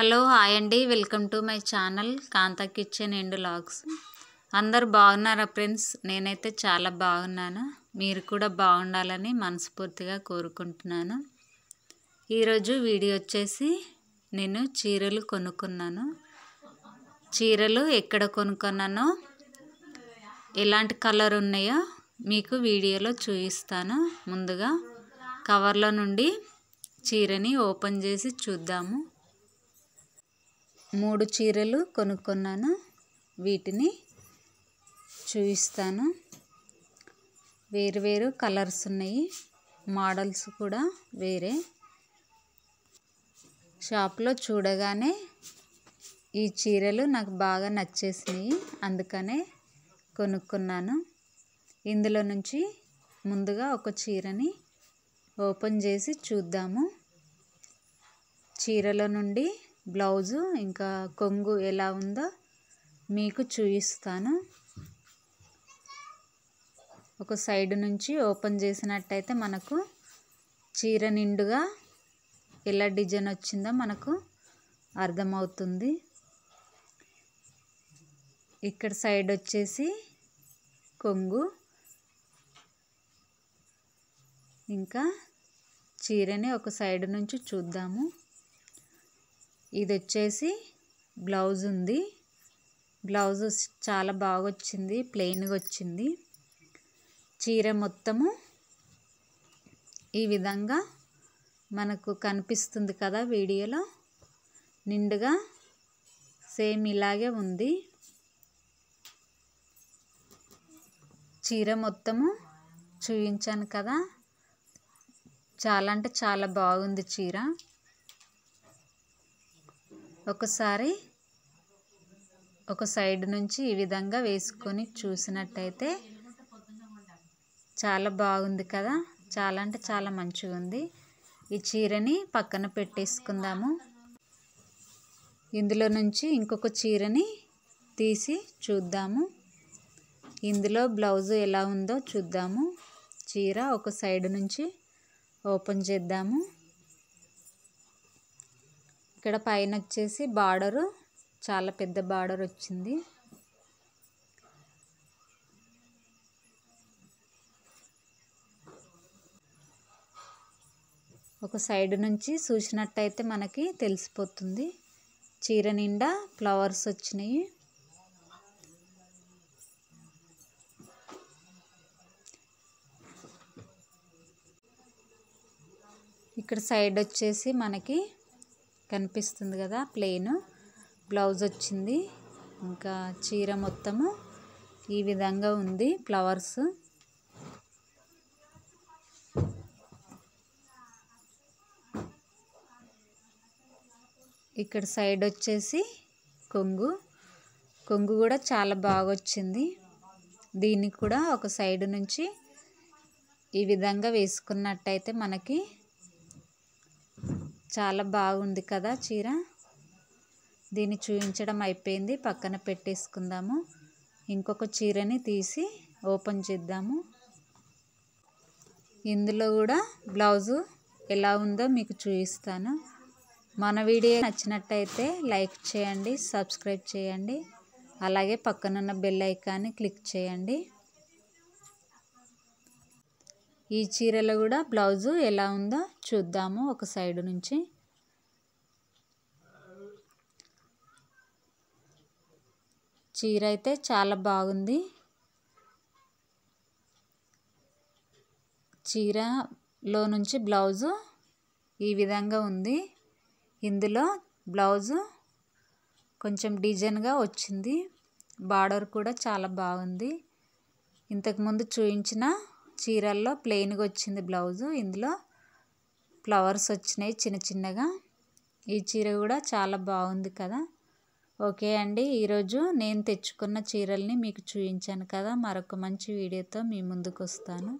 hello hi అండి welcome to my channel Kantha kitchen and vlogs అందరు బాగున్నారా ఫ్రెండ్స్ నేనైతే చాలా బాగున్నాను మీరు కూడా బాగుండాలని మనస్ఫూర్తిగా కోరుకుంటున్నాను ఈరోజు వీడియో వచ్చేసి నేను చీరలు కొనుక్కున్నాను చీరలు ఎక్కడ కొనుక్కున్నానో ఎలాంటి కలర్ ఉన్నాయో మీకు వీడియోలో చూపిస్తాను ముందుగా కవర్లో నుండి చీరని ఓపెన్ చేసి చూద్దాము మూడు చీరలు కొనుక్కున్నాను వీటిని చూపిస్తాను వేరు వేరు కలర్స్ ఉన్నాయి మోడల్స్ కూడా వేరే షాప్లో చూడగానే ఈ చీరలు నాకు బాగా నచ్చేసినాయి అందుకనే కొనుక్కున్నాను ఇందులో నుంచి ముందుగా ఒక చీరని ఓపెన్ చేసి చూద్దాము చీరల నుండి బ్లౌజు ఇంకా కొంగు ఎలా ఉందో మీకు చూపిస్తాను ఒక సైడ్ నుంచి ఓపెన్ చేసినట్టయితే మనకు చీర నిండుగా ఎలా డిజైన్ వచ్చిందో మనకు అర్థమవుతుంది ఇక్కడ సైడ్ వచ్చేసి కొంగు ఇంకా చీరని ఒక సైడ్ నుంచి చూద్దాము ఇది వచ్చేసి బ్లౌజ్ ఉంది బ్లౌజ్ చాలా బాగా వచ్చింది ప్లెయిన్గా వచ్చింది చీర మొత్తము ఈ విధంగా మనకు కనిపిస్తుంది కదా వీడియోలో నిండుగా సేమ్ ఇలాగే ఉంది చీర మొత్తము చూపించాను కదా చాలా అంటే చాలా బాగుంది చీర ఒకసారి ఒక సైడ్ నుంచి ఈ విధంగా వేసుకొని చూసినట్టయితే చాలా బాగుంది కదా చాలా అంటే చాలా మంచిగా ఉంది ఈ చీరని పక్కన పెట్టేసుకుందాము ఇందులో నుంచి ఇంకొక చీరని తీసి చూద్దాము ఇందులో బ్లౌజ్ ఎలా ఉందో చూద్దాము చీర ఒక సైడ్ నుంచి ఓపెన్ చేద్దాము ఇక్కడ పైన వచ్చేసి బార్డరు చాలా పెద్ద బార్డర్ వచ్చింది ఒక సైడ్ నుంచి చూసినట్టయితే మనకి తెలిసిపోతుంది చీర నిండా ఫ్లవర్స్ వచ్చినాయి ఇక్కడ సైడ్ వచ్చేసి మనకి కనిపిస్తుంది కదా ప్లెయిన్ బ్లౌజ్ వచ్చింది ఇంకా చీర మొత్తము ఈ విధంగా ఉంది ఫ్లవర్స్ ఇక్కడ సైడ్ వచ్చేసి కొంగు కొంగు కూడా చాలా బాగా వచ్చింది దీనికి కూడా ఒక సైడ్ నుంచి ఈ విధంగా వేసుకున్నట్టయితే మనకి చాలా బాగుంది కదా చీర దీన్ని చూపించడం అయిపోయింది పక్కన పెట్టేసుకుందాము ఇంకొక చీరని తీసి ఓపెన్ చేద్దాము ఇందులో కూడా బ్లౌజు ఎలా ఉందో మీకు చూపిస్తాను మన వీడియో నచ్చినట్టయితే లైక్ చేయండి సబ్స్క్రైబ్ చేయండి అలాగే పక్కనున్న బెల్ ఐకాన్ని క్లిక్ చేయండి ఈ చీరలో కూడా బ్లౌజు ఎలా ఉందో చూద్దాము ఒక సైడ్ నుంచి చీర అయితే చాలా బాగుంది చీరలో నుంచి బ్లౌజు ఈ విధంగా ఉంది ఇందులో బ్లౌజు కొంచెం డిజైన్గా వచ్చింది బార్డర్ కూడా చాలా బాగుంది ఇంతకుముందు చూయించిన చీరల్లో ప్లెయిన్గా వచ్చింది బ్లౌజు ఇందులో ఫ్లవర్స్ వచ్చినాయి చిన్న చిన్నగా ఈ చీర కూడా చాలా బాగుంది కదా ఓకే అండి ఈరోజు నేను తెచ్చుకున్న చీరల్ని మీకు చూపించాను కదా మరొక మంచి వీడియోతో మీ ముందుకు వస్తాను